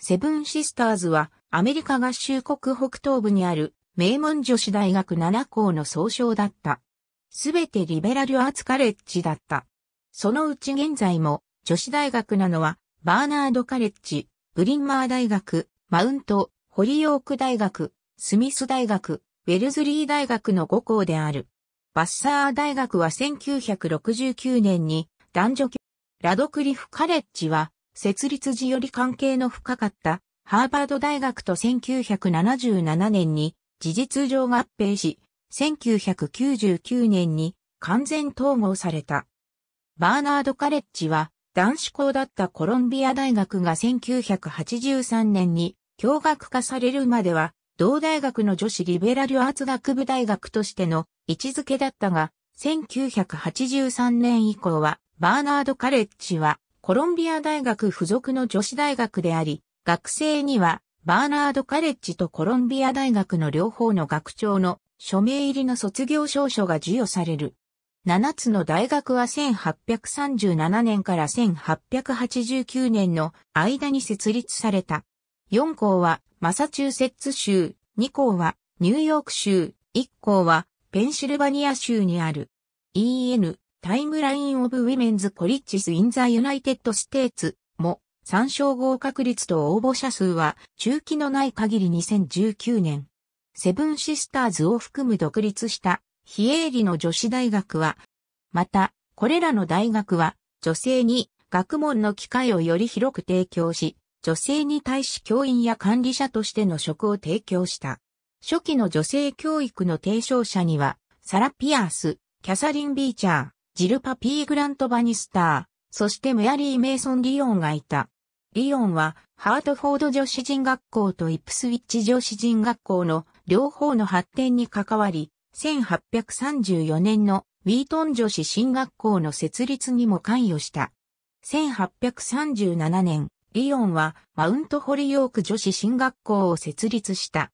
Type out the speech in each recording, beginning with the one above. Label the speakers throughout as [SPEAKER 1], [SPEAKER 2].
[SPEAKER 1] セブンシスターズはアメリカ合衆国北東部にある名門女子大学7校の総称だった。すべてリベラルアーツカレッジだった。そのうち現在も女子大学なのはバーナードカレッジ、ブリンマー大学、マウント、ホリオーク大学、スミス大学、ウェルズリー大学の5校である。バッサー大学は1969年に男女ラドクリフカレッジは設立時より関係の深かったハーバード大学と1977年に事実上合併し、1999年に完全統合された。バーナードカレッジは男子校だったコロンビア大学が1983年に共学化されるまでは同大学の女子リベラルアーツ学部大学としての位置づけだったが、1983年以降はバーナードカレッジはコロンビア大学付属の女子大学であり、学生にはバーナードカレッジとコロンビア大学の両方の学長の署名入りの卒業証書が授与される。7つの大学は1837年から1889年の間に設立された。4校はマサチューセッツ州、2校はニューヨーク州、1校はペンシルバニア州にある。EN タイムラインオブウィメンズコリッジスインザユナイテッドステーツも参照合格率と応募者数は中期のない限り2019年。セブンシスターズを含む独立した非営利の女子大学は、また、これらの大学は女性に学問の機会をより広く提供し、女性に対し教員や管理者としての職を提供した。初期の女性教育の提唱者には、サラ・ピアース、キャサリン・ビーチャー、ジルパ・ピー・グラント・バニスター、そしてメアリー・メイソン・リオンがいた。リオンは、ハートフォード女子人学校とイップスウィッチ女子人学校の両方の発展に関わり、1834年のウィートン女子新学校の設立にも関与した。1837年、リオンはマウントホリヨーク女子新学校を設立した。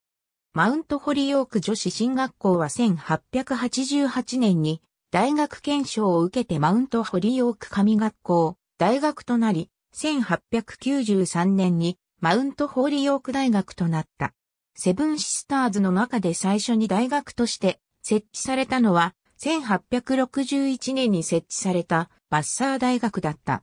[SPEAKER 1] マウントホリヨーク女子進学校は1888年に大学検証を受けてマウントホリーオーク神学校、大学となり、1893年にマウントホーリーオーク大学となった。セブンシスターズの中で最初に大学として設置されたのは、1861年に設置されたバッサー大学だった。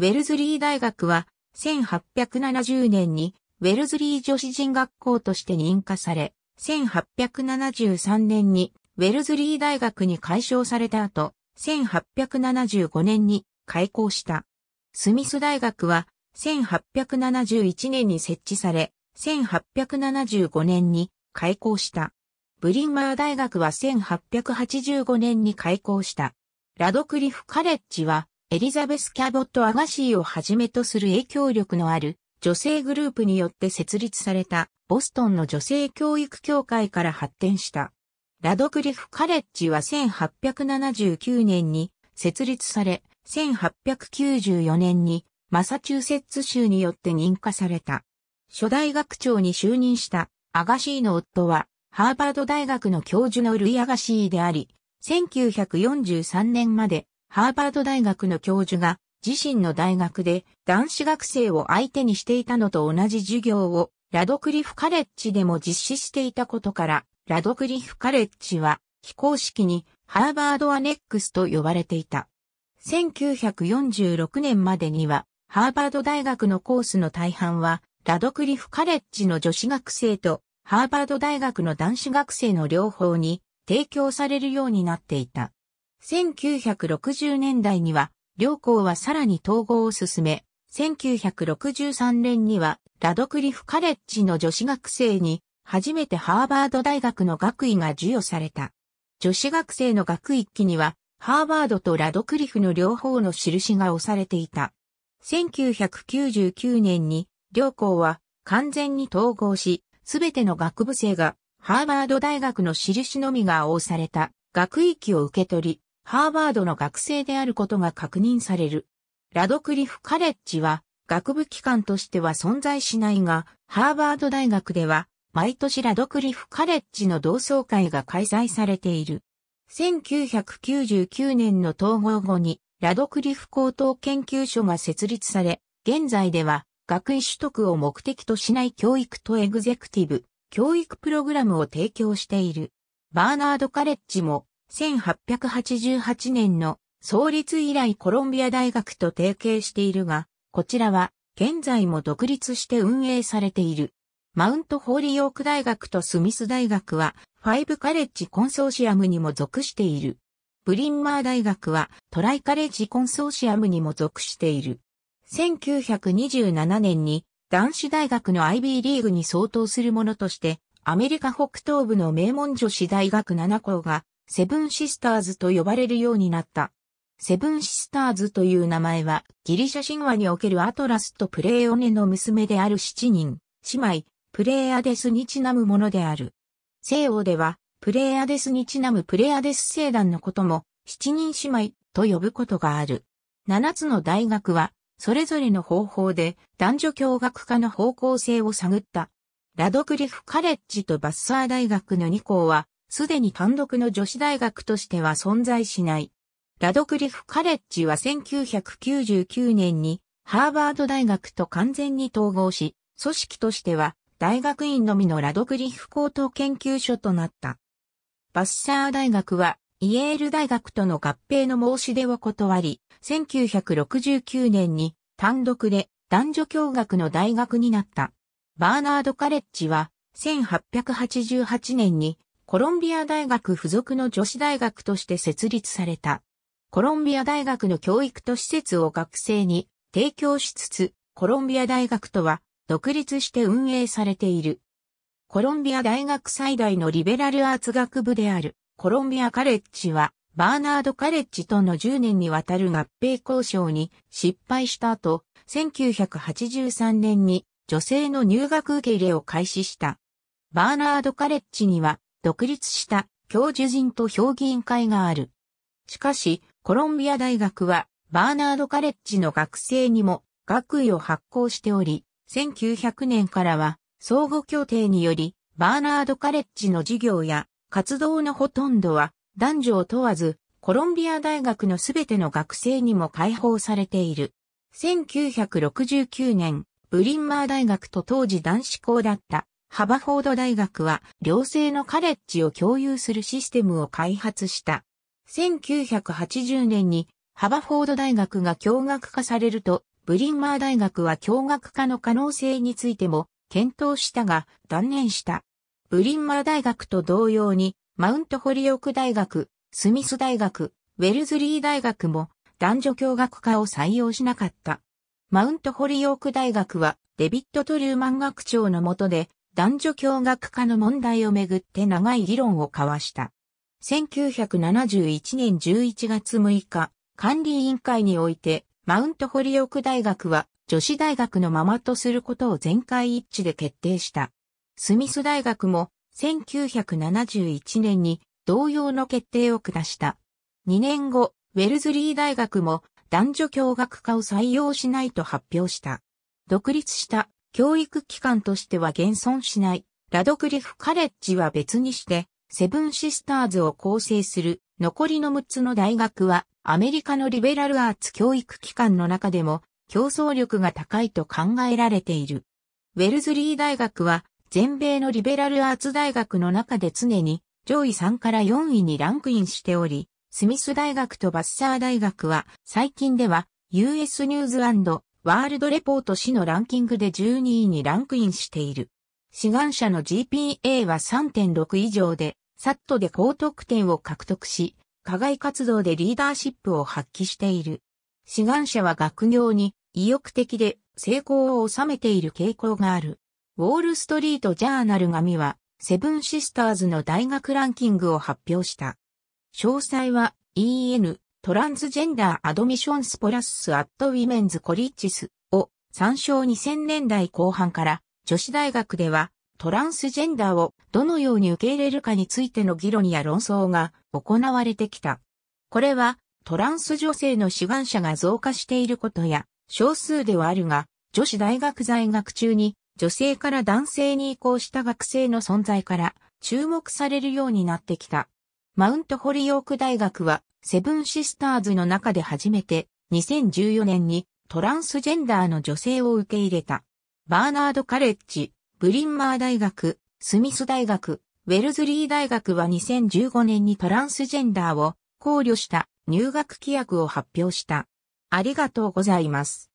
[SPEAKER 1] ウェルズリー大学は、1870年にウェルズリー女子人学校として認可され、1873年にウェルズリー大学に改称された後、1875年に開校した。スミス大学は1871年に設置され、1875年に開校した。ブリンマー大学は1885年に開校した。ラドクリフカレッジはエリザベス・キャボット・アガシーをはじめとする影響力のある女性グループによって設立されたボストンの女性教育協会から発展した。ラドクリフカレッジは1879年に設立され、1894年にマサチューセッツ州によって認可された。初代学長に就任したアガシーの夫は、ハーバード大学の教授のルイ・アガシーであり、1943年までハーバード大学の教授が自身の大学で男子学生を相手にしていたのと同じ授業をラドクリフカレッジでも実施していたことからラドクリフカレッジは非公式にハーバードアネックスと呼ばれていた。1946年までにはハーバード大学のコースの大半はラドクリフカレッジの女子学生とハーバード大学の男子学生の両方に提供されるようになっていた。1960年代には両校はさらに統合を進め、1963年にはラドクリフカレッジの女子学生に初めてハーバード大学の学位が授与された。女子学生の学位期には、ハーバードとラドクリフの両方の印が押されていた。1999年に、両校は完全に統合し、すべての学部生がハーバード大学の印のみが押された学位域を受け取り、ハーバードの学生であることが確認される。ラドクリフカレッジは学部機関としては存在しないが、ハーバード大学では毎年ラドクリフカレッジの同窓会が開催されている。1999年の統合後に、ラドクリフ高等研究所が設立され、現在では、学位取得を目的としない教育とエグゼクティブ、教育プログラムを提供している。バーナードカレッジも、1888年の創立以来コロンビア大学と提携しているが、こちらは現在も独立して運営されている。マウントホーリーオーク大学とスミス大学は、ファイブカレッジコンソーシアムにも属している。ブリンマー大学はトライカレッジコンソーシアムにも属している。1927年に男子大学の IB リーグに相当するものとして、アメリカ北東部の名門女子大学7校がセブンシスターズと呼ばれるようになった。セブンシスターズという名前はギリシャ神話におけるアトラスとプレーオネの娘である7人、姉妹、プレイアデスにちなむものである。西欧では、プレイアデスにちなむプレイアデス聖団のことも、七人姉妹と呼ぶことがある。七つの大学は、それぞれの方法で男女共学化の方向性を探った。ラドクリフカレッジとバッサー大学の2校は、すでに単独の女子大学としては存在しない。ラドクリフカレッジは1999年にハーバード大学と完全に統合し、組織としては大学院のみのラドクリフ高等研究所となった。バッシャー大学は、イエール大学との合併の申し出を断り、1969年に単独で男女共学の大学になった。バーナードカレッジは、1888年にコロンビア大学付属の女子大学として設立された。コロンビア大学の教育と施設を学生に提供しつつ、コロンビア大学とは独立して運営されている。コロンビア大学最大のリベラルアーツ学部であるコロンビアカレッジはバーナードカレッジとの10年にわたる合併交渉に失敗した後、1983年に女性の入学受け入れを開始した。バーナードカレッジには独立した教授陣と評議員会がある。しかし、コロンビア大学はバーナードカレッジの学生にも学位を発行しており、1900年からは相互協定によりバーナードカレッジの事業や活動のほとんどは男女を問わずコロンビア大学のすべての学生にも開放されている。1969年、ブリンマー大学と当時男子校だったハバフォード大学は両性のカレッジを共有するシステムを開発した。1980年にハバフォード大学が共学化されるとブリンマー大学は共学化の可能性についても検討したが断念した。ブリンマー大学と同様にマウントホリオク大学、スミス大学、ウェルズリー大学も男女共学化を採用しなかった。マウントホリオーク大学はデビット・トューマン学長の下で男女共学化の問題をめぐって長い議論を交わした。1971年11月6日、管理委員会においてマウントホリオク大学は女子大学のままとすることを全会一致で決定した。スミス大学も1971年に同様の決定を下した。2年後、ウェルズリー大学も男女共学化を採用しないと発表した。独立した教育機関としては現存しないラドクリフカレッジは別にしてセブンシスターズを構成する残りの6つの大学はアメリカのリベラルアーツ教育機関の中でも競争力が高いと考えられている。ウェルズリー大学は全米のリベラルアーツ大学の中で常に上位3から4位にランクインしており、スミス大学とバッサー大学は最近では US ニューズワールドレポート誌のランキングで12位にランクインしている。志願者の GPA は3.6以上で、サットで高得点を獲得し、課外活動でリーダーシップを発揮している。志願者は学業に意欲的で成功を収めている傾向がある。ウォールストリートジャーナル紙は、セブンシスターズの大学ランキングを発表した。詳細は EN トランスジェンダーアドミションスポラスアットウィメンズコリッチスを参照2000年代後半から女子大学ではトランスジェンダーをどのように受け入れるかについての議論や論争が行われてきた。これはトランス女性の志願者が増加していることや少数ではあるが女子大学在学中に女性から男性に移行した学生の存在から注目されるようになってきた。マウントホリオーク大学はセブンシスターズの中で初めて2014年にトランスジェンダーの女性を受け入れた。バーナードカレッジ、ブリンマー大学、スミス大学、ウェルズリー大学は2015年にトランスジェンダーを考慮した入学規約を発表した。ありがとうございます。